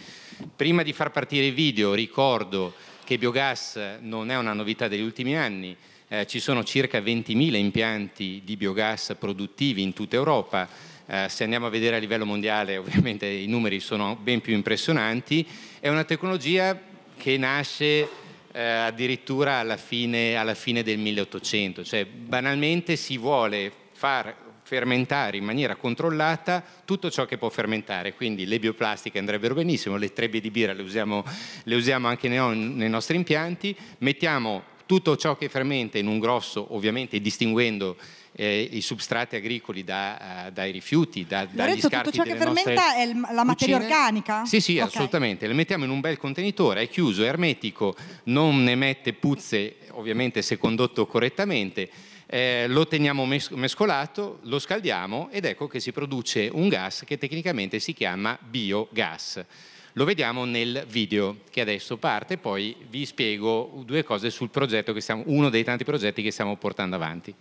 Prima di far partire il video ricordo che biogas non è una novità degli ultimi anni, eh, ci sono circa 20.000 impianti di biogas produttivi in tutta Europa, eh, se andiamo a vedere a livello mondiale ovviamente i numeri sono ben più impressionanti, è una tecnologia che nasce eh, addirittura alla fine, alla fine del 1800, cioè banalmente si vuole far fermentare in maniera controllata tutto ciò che può fermentare, quindi le bioplastiche andrebbero benissimo, le trebbie di birra le usiamo, le usiamo anche nei, nei nostri impianti, mettiamo tutto ciò che fermenta in un grosso, ovviamente distinguendo eh, i substrati agricoli da, uh, dai rifiuti, da, Lorenzo, dagli scarti tutto ciò che fermenta è la materia cucine. organica? Sì, sì, okay. assolutamente. Le mettiamo in un bel contenitore, è chiuso, è ermetico, non emette puzze, ovviamente se condotto correttamente. Eh, lo teniamo mescolato, lo scaldiamo ed ecco che si produce un gas che tecnicamente si chiama biogas. Lo vediamo nel video che adesso parte, poi vi spiego due cose sul progetto che stiamo, uno dei tanti progetti che stiamo portando avanti.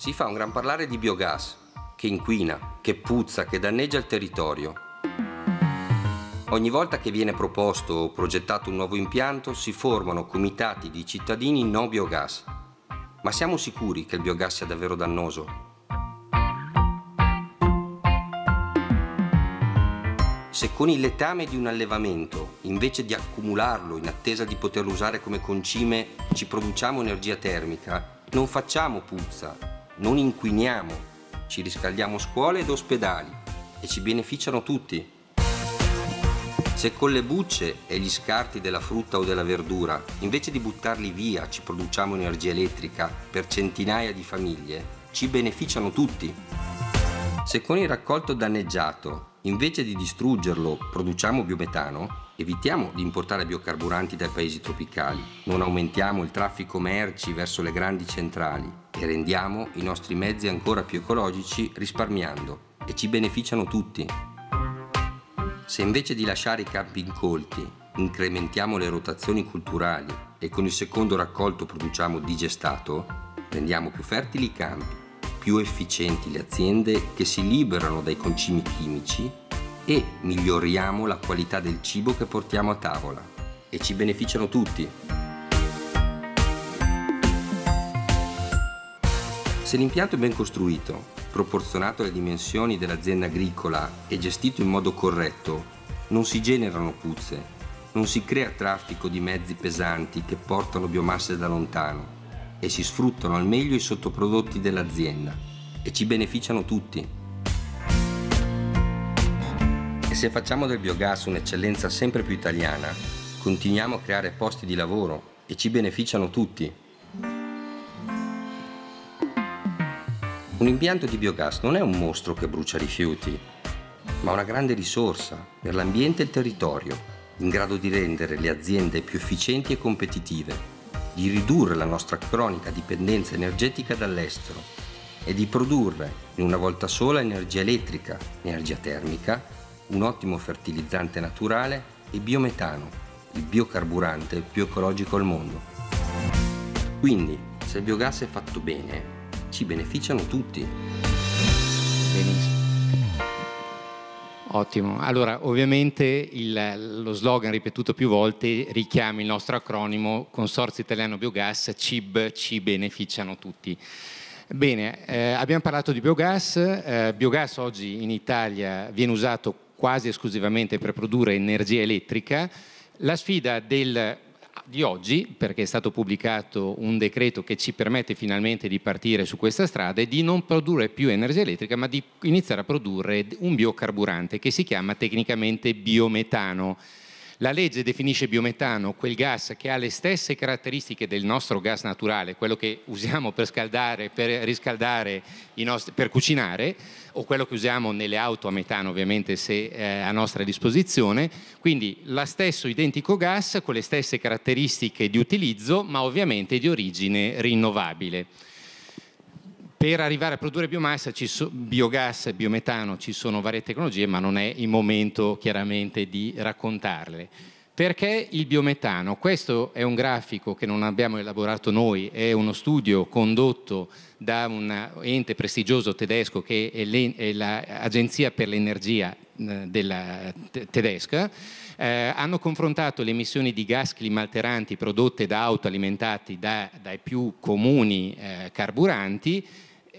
si fa un gran parlare di biogas, che inquina, che puzza, che danneggia il territorio. Ogni volta che viene proposto o progettato un nuovo impianto si formano comitati di cittadini no biogas. Ma siamo sicuri che il biogas sia davvero dannoso? Se con il letame di un allevamento, invece di accumularlo in attesa di poterlo usare come concime, ci produciamo energia termica, non facciamo puzza, non inquiniamo, ci riscaldiamo scuole ed ospedali e ci beneficiano tutti. Se con le bucce e gli scarti della frutta o della verdura, invece di buttarli via, ci produciamo energia elettrica per centinaia di famiglie, ci beneficiano tutti. Se con il raccolto danneggiato, invece di distruggerlo, produciamo biometano, evitiamo di importare biocarburanti dai paesi tropicali, non aumentiamo il traffico merci verso le grandi centrali, e rendiamo i nostri mezzi ancora più ecologici risparmiando e ci beneficiano tutti. Se invece di lasciare i campi incolti incrementiamo le rotazioni culturali e con il secondo raccolto produciamo digestato, rendiamo più fertili i campi, più efficienti le aziende che si liberano dai concimi chimici e miglioriamo la qualità del cibo che portiamo a tavola. E ci beneficiano tutti. Se l'impianto è ben costruito, proporzionato alle dimensioni dell'azienda agricola e gestito in modo corretto, non si generano puzze, non si crea traffico di mezzi pesanti che portano biomasse da lontano e si sfruttano al meglio i sottoprodotti dell'azienda e ci beneficiano tutti. E se facciamo del biogas un'eccellenza sempre più italiana, continuiamo a creare posti di lavoro e ci beneficiano tutti. Un impianto di biogas non è un mostro che brucia rifiuti, ma una grande risorsa per l'ambiente e il territorio, in grado di rendere le aziende più efficienti e competitive, di ridurre la nostra cronica dipendenza energetica dall'estero e di produrre in una volta sola energia elettrica, energia termica, un ottimo fertilizzante naturale e biometano, il biocarburante più ecologico al mondo. Quindi, se il biogas è fatto bene, ci beneficiano tutti. Benissimo. Ottimo, allora ovviamente il, lo slogan ripetuto più volte richiama il nostro acronimo Consorzio Italiano Biogas, CIB, ci beneficiano tutti. Bene, eh, abbiamo parlato di biogas, eh, biogas oggi in Italia viene usato quasi esclusivamente per produrre energia elettrica, la sfida del di oggi, perché è stato pubblicato un decreto che ci permette finalmente di partire su questa strada e di non produrre più energia elettrica, ma di iniziare a produrre un biocarburante che si chiama tecnicamente biometano la legge definisce biometano quel gas che ha le stesse caratteristiche del nostro gas naturale, quello che usiamo per scaldare, per riscaldare, nostri, per cucinare, o quello che usiamo nelle auto a metano ovviamente se è eh, a nostra disposizione, quindi lo stesso identico gas con le stesse caratteristiche di utilizzo ma ovviamente di origine rinnovabile. Per arrivare a produrre biomassa, so, biogas e biometano ci sono varie tecnologie, ma non è il momento chiaramente di raccontarle. Perché il biometano? Questo è un grafico che non abbiamo elaborato noi, è uno studio condotto da un ente prestigioso tedesco che è l'Agenzia per l'Energia eh, tedesca. Eh, hanno confrontato le emissioni di gas climalteranti prodotte da auto alimentati da, dai più comuni eh, carburanti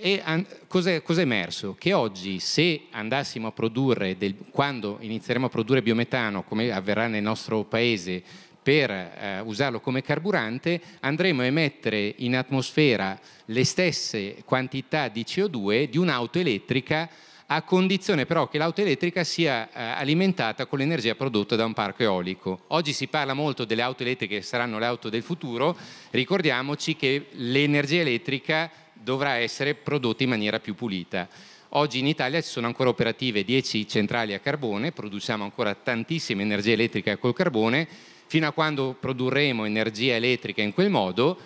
e an- cos'è, cos'è, emerso? Che oggi se andassimo a produrre, del, quando inizieremo a produrre biometano, come avverrà nel nostro paese, per eh, usarlo come carburante, andremo a emettere in atmosfera le stesse quantità di CO2 di un'auto elettrica a condizione però che l'auto elettrica sia eh, alimentata con l'energia prodotta da un parco eolico. Oggi si parla molto delle auto elettriche che saranno le auto del futuro, ricordiamoci che l'energia elettrica dovrà essere prodotta in maniera più pulita. Oggi in Italia ci sono ancora operative 10 centrali a carbone, produciamo ancora tantissima energia elettrica col carbone, fino a quando produrremo energia elettrica in quel modo,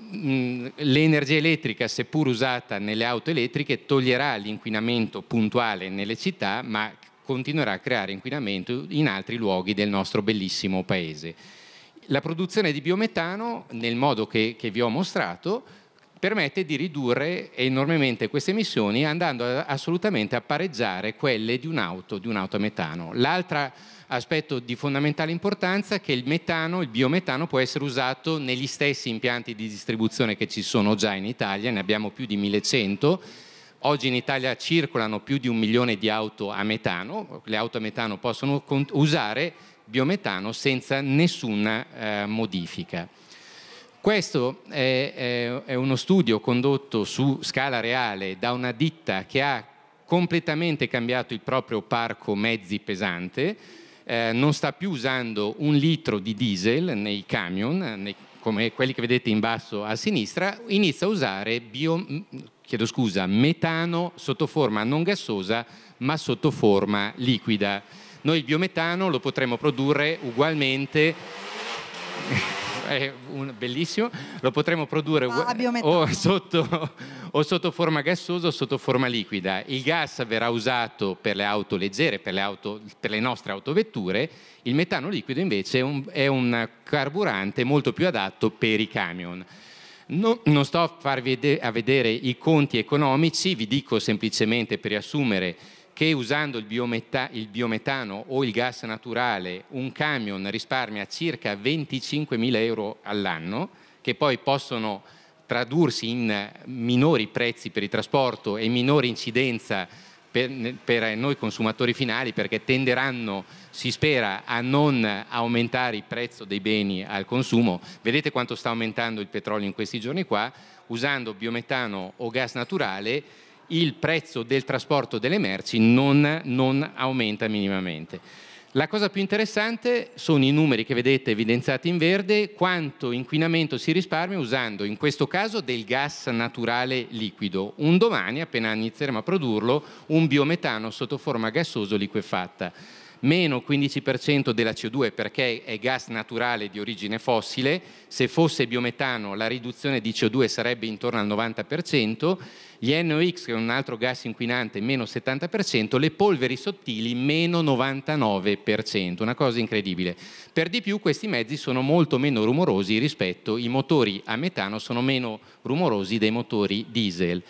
mm, l'energia elettrica, seppur usata nelle auto elettriche, toglierà l'inquinamento puntuale nelle città, ma continuerà a creare inquinamento in altri luoghi del nostro bellissimo paese. La produzione di biometano, nel modo che, che vi ho mostrato, permette di ridurre enormemente queste emissioni andando assolutamente a pareggiare quelle di un'auto, di un'auto a metano. L'altro aspetto di fondamentale importanza è che il metano, il biometano può essere usato negli stessi impianti di distribuzione che ci sono già in Italia, ne abbiamo più di 1100. Oggi in Italia circolano più di un milione di auto a metano, le auto a metano possono usare biometano senza nessuna eh, modifica. Questo è, è, uno studio condotto su scala reale da una ditta che ha completamente cambiato il proprio parco mezzi pesante, eh, non sta più usando un litro di diesel nei camion, nei, come quelli che vedete in basso a sinistra, inizia a usare bio, scusa, metano sotto forma non gassosa ma sotto forma liquida. Noi il biometano lo potremmo produrre ugualmente è un, bellissimo, lo potremo produrre o sotto, o sotto forma gassosa o sotto forma liquida. Il gas verrà usato per le auto leggere, per le, auto, per le nostre autovetture, il metano liquido invece è un, è un carburante molto più adatto per i camion. No, non sto a farvi a vedere i conti economici, vi dico semplicemente per riassumere che usando il, biometa il, biometano o il gas naturale un camion risparmia circa 25.000 euro all'anno, che poi possono tradursi in minori prezzi per il trasporto e minore incidenza per, per noi consumatori finali, perché tenderanno, si spera, a non aumentare il prezzo dei beni al consumo. Vedete quanto sta aumentando il petrolio in questi giorni qua, usando biometano o gas naturale il prezzo del trasporto delle merci non, non aumenta minimamente. La cosa più interessante sono i numeri che vedete evidenziati in verde, quanto inquinamento si risparmia usando in questo caso del gas naturale liquido. Un domani, appena inizieremo a produrlo, un biometano sotto forma gassoso liquefatta. Meno 15% della CO2 perché è gas naturale di origine fossile, se fosse biometano la riduzione di CO2 sarebbe intorno al 90% gli NOx, che è un altro gas inquinante, meno 70%, le polveri sottili meno 99%, una cosa incredibile. Per di più questi mezzi sono molto meno rumorosi rispetto, ai motori a metano sono meno rumorosi dei motori diesel.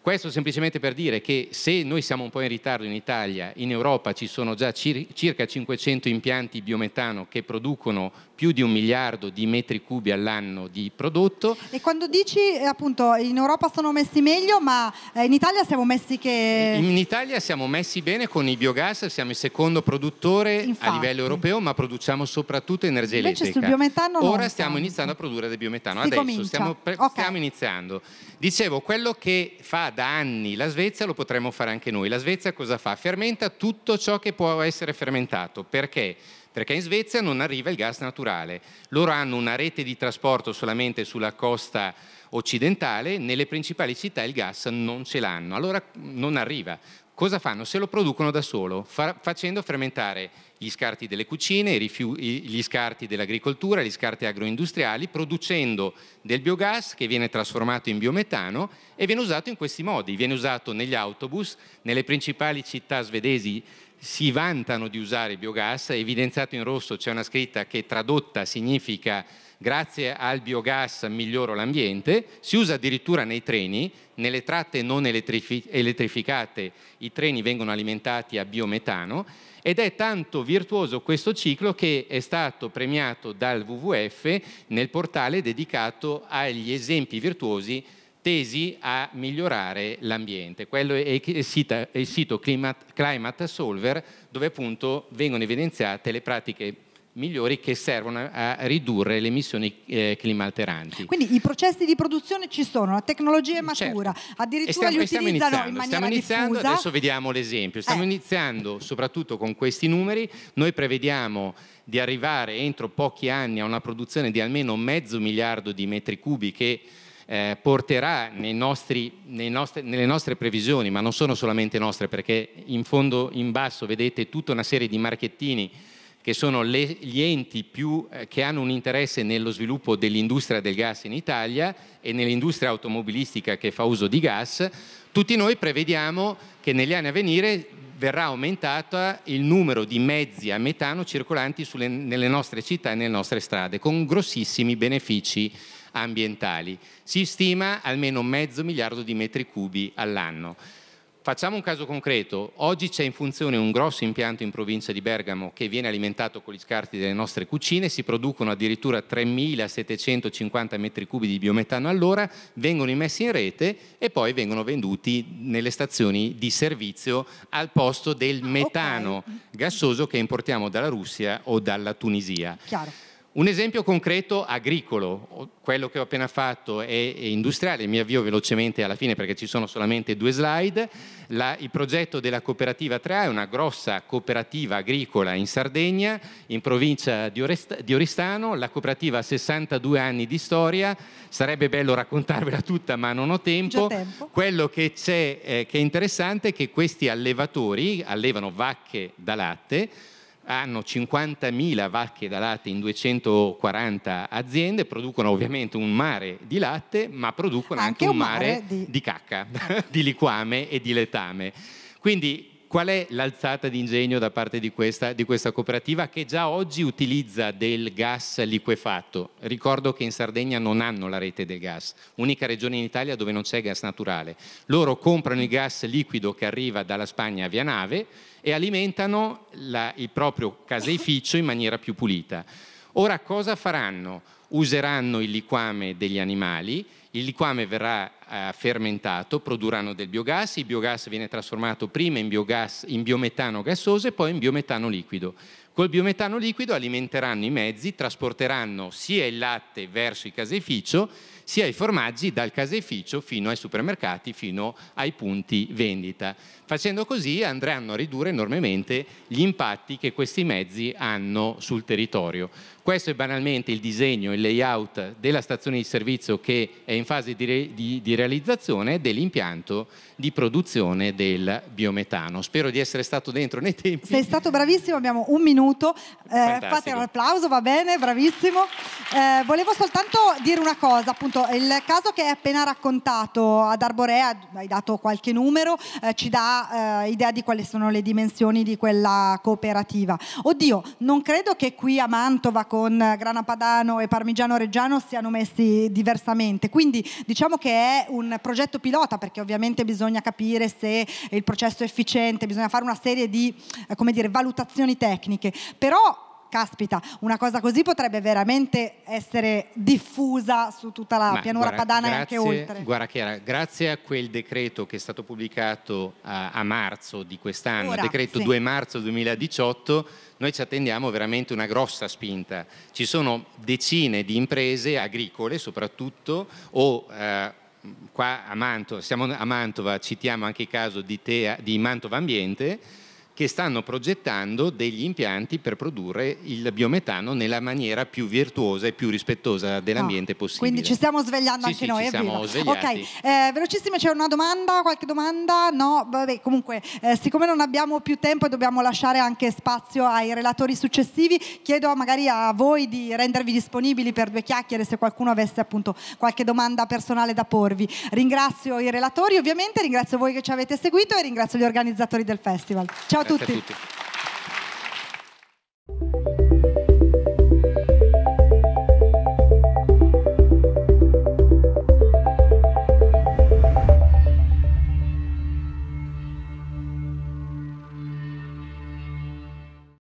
Questo semplicemente per dire che se noi siamo un po' in ritardo in Italia, in Europa ci sono già circa 500 impianti biometano che producono più di un miliardo di metri cubi all'anno di prodotto. E quando dici eh, appunto in Europa sono messi meglio, ma eh, in Italia siamo messi che... In Italia siamo messi bene con i biogas, siamo il secondo produttore Infatti. a livello europeo, ma produciamo soprattutto energia Invece elettrica. Sul biometano Ora stiamo, stiamo iniziando a produrre del biometano, si adesso stiamo, pre- okay. stiamo iniziando. Dicevo, quello che fa da anni la Svezia lo potremmo fare anche noi. La Svezia cosa fa? Fermenta tutto ciò che può essere fermentato. Perché? perché in Svezia non arriva il gas naturale. Loro hanno una rete di trasporto solamente sulla costa occidentale, nelle principali città il gas non ce l'hanno, allora mm, non arriva. Cosa fanno? Se lo producono da solo, fa facendo fermentare gli scarti delle cucine, gli scarti dell'agricoltura, gli scarti agroindustriali, producendo del biogas che viene trasformato in biometano e viene usato in questi modi. Viene usato negli autobus, nelle principali città svedesi si vantano di usare biogas, evidenziato in rosso c'è una scritta che tradotta significa grazie al biogas miglioro l'ambiente, si usa addirittura nei treni, nelle tratte non elettrific- elettrificate i treni vengono alimentati a biometano ed è tanto virtuoso questo ciclo che è stato premiato dal WWF nel portale dedicato agli esempi virtuosi tesi a migliorare l'ambiente. Quello è il sito Climate Solver dove appunto vengono evidenziate le pratiche migliori che servono a ridurre le emissioni eh, climalteranti. Quindi i processi di produzione ci sono, la tecnologia è certo. matura, certo. addirittura stiamo, li stiamo utilizzano iniziando, in maniera Stiamo iniziando, diffusa. adesso vediamo l'esempio, stiamo eh. iniziando soprattutto con questi numeri, noi prevediamo di arrivare entro pochi anni a una produzione di almeno mezzo miliardo di metri cubi che eh, porterà nostri, nostri, nelle nostre previsioni, ma non sono solamente nostre, perché in fondo, in basso, vedete tutta una serie di marchettini che sono le, gli enti più, eh, che hanno un interesse nello sviluppo dell'industria del gas in Italia e nell'industria automobilistica che fa uso di gas, tutti noi prevediamo che negli anni a venire verrà aumentato il numero di mezzi a metano circolanti sulle, nelle nostre città e nelle nostre strade, con grossissimi benefici ambientali. Si stima almeno mezzo miliardo di metri cubi all'anno. Facciamo un caso concreto. Oggi c'è in funzione un grosso impianto in provincia di Bergamo che viene alimentato con gli scarti delle nostre cucine, si producono addirittura 3.750 metri cubi di biometano all'ora, vengono immessi in rete e poi vengono venduti nelle stazioni di servizio al posto del ah, metano okay. gassoso che importiamo dalla Russia o dalla Tunisia. Chiaro. Un esempio concreto agricolo, quello che ho appena fatto è, industriale, mi avvio velocemente alla fine perché ci sono solamente due slide. La, il progetto della cooperativa 3 è una grossa cooperativa agricola in Sardegna, in provincia di, Orest- di Oristano, la cooperativa ha 62 anni di storia, sarebbe bello raccontarvela tutta ma non ho tempo. tempo. Quello che, eh, che è interessante è che questi allevatori allevano vacche da latte, hanno 50.000 vacche da latte in 240 aziende, producono ovviamente un mare di latte, ma producono anche, anche un mare, mare di... di cacca, di liquame e di letame. Quindi Qual è l'alzata di ingegno da parte di questa, di questa, cooperativa che già oggi utilizza del gas liquefatto? Ricordo che in Sardegna non hanno la rete del gas, unica regione in Italia dove non c'è gas naturale. Loro comprano il gas liquido che arriva dalla Spagna via nave e alimentano la, il proprio caseificio in maniera più pulita. Ora cosa faranno? Useranno il liquame degli animali il liquame verrà eh, fermentato, produrranno del biogas, il biogas viene trasformato prima in, biogas, in biometano gassoso e poi in biometano liquido. Col biometano liquido alimenteranno i mezzi, trasporteranno sia il latte verso il caseificio, sia i formaggi dal caseificio fino ai supermercati, fino ai punti vendita. Facendo così andranno a ridurre enormemente gli impatti che questi mezzi hanno sul territorio. Questo è banalmente il disegno, e il layout della stazione di servizio che è in fase di, re, di, di realizzazione dell'impianto di produzione del biometano. Spero di essere stato dentro nei tempi. Sei stato bravissimo, abbiamo un minuto. Eh, fate un applauso, va bene, bravissimo. Eh, volevo soltanto dire una cosa, appunto, il caso che hai appena raccontato ad Arborea, hai dato qualche numero, eh, ci dà eh, idea di quali sono le dimensioni di quella cooperativa. Oddio, non credo che qui a Mantova con grana padano e parmigiano reggiano siano messi diversamente, quindi diciamo che è un progetto pilota perché ovviamente bisogna capire se il processo è efficiente, bisogna fare una serie di eh, dire, valutazioni tecniche, però caspita, una cosa così potrebbe veramente essere diffusa su tutta la Ma pianura guarda, padana grazie, e anche oltre. Guarda Chiara, grazie a quel decreto che è stato pubblicato a, eh, a marzo di quest'anno, Ora, decreto sì. 2 marzo 2018, noi ci attendiamo veramente una grossa spinta. Ci sono decine di imprese agricole soprattutto o eh, qua a Mantova, siamo a Mantova, citiamo anche il caso di, Tea, di Mantova Ambiente, che stanno progettando degli impianti per produrre il biometano nella maniera più virtuosa e più rispettosa dell'ambiente ah, possibile. Quindi ci stiamo svegliando sì, anche sì, noi. Ci siamo svegliati. Ok, eh, velocissima c'è una domanda, qualche domanda? No, vabbè, comunque eh, siccome non abbiamo più tempo e dobbiamo lasciare anche spazio ai relatori successivi, chiedo magari a voi di rendervi disponibili per due chiacchiere se qualcuno avesse appunto qualche domanda personale da porvi. Ringrazio i relatori ovviamente, ringrazio voi che ci avete seguito e ringrazio gli organizzatori del festival. Ciao a tutti tutti. Grazie a tutti.